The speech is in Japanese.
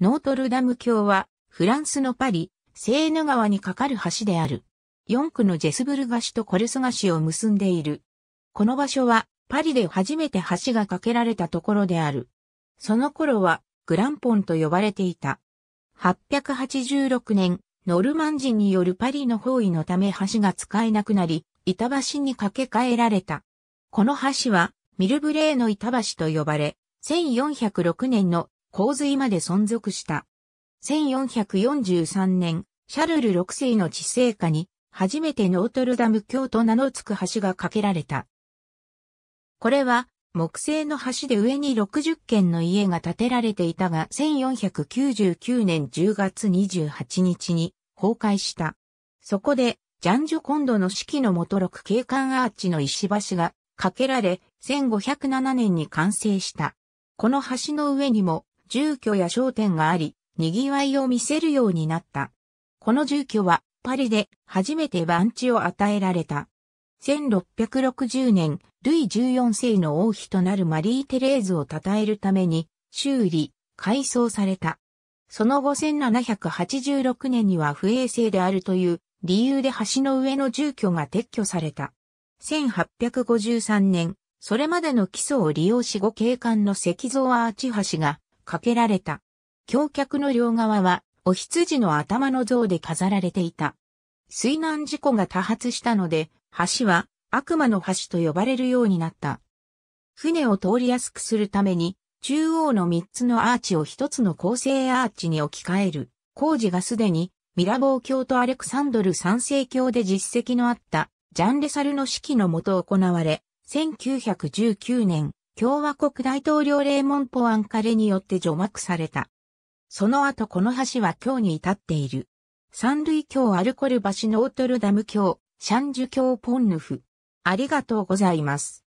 ノートルダム橋は、フランスのパリ、セーヌ川に架かる橋である。四区のジェスブル橋とコルス橋を結んでいる。この場所は、パリで初めて橋が架けられたところである。その頃は、グランポンと呼ばれていた。886年、ノルマン人によるパリの包囲のため橋が使えなくなり、板橋に架け替えられた。この橋は、ミルブレーの板橋と呼ばれ、1406年の洪水まで存続した。1443年、シャルル6世の治世下に、初めてノートルダム教と名の付く橋が架けられた。これは、木製の橋で上に60軒の家が建てられていたが、1499年10月28日に崩壊した。そこで、ジャンジュコンドの指揮のもと6景観アーチの石橋が架けられ、1507年に完成した。この橋の上にも住居や商店があり、賑わいを見せるようになった。この住居はパリで初めて番地を与えられた。1660年、ルイ14世の王妃となるマリー・テレーズを称えるために修理、改装された。その後1786年には不衛生であるという理由で橋の上の住居が撤去された。1853年、それまでの基礎を利用し後景観の石像アーチ橋がかけられた。橋脚の両側は、お羊の頭の像で飾られていた。水難事故が多発したので、橋は悪魔の橋と呼ばれるようになった。船を通りやすくするために、中央の3つのアーチを1つの構成アーチに置き換える。工事がすでに、ミラボー教とアレクサンドル三世教で実績のあった、ジャン・レサルの指揮のもと行われ、1919年、共和国大統領レーモン・ポアンカレによって除幕された。その後この橋は今日に至っている。三類橋アルコル橋ノートルダム橋、シャンジュ橋ポンヌフ。ありがとうございます。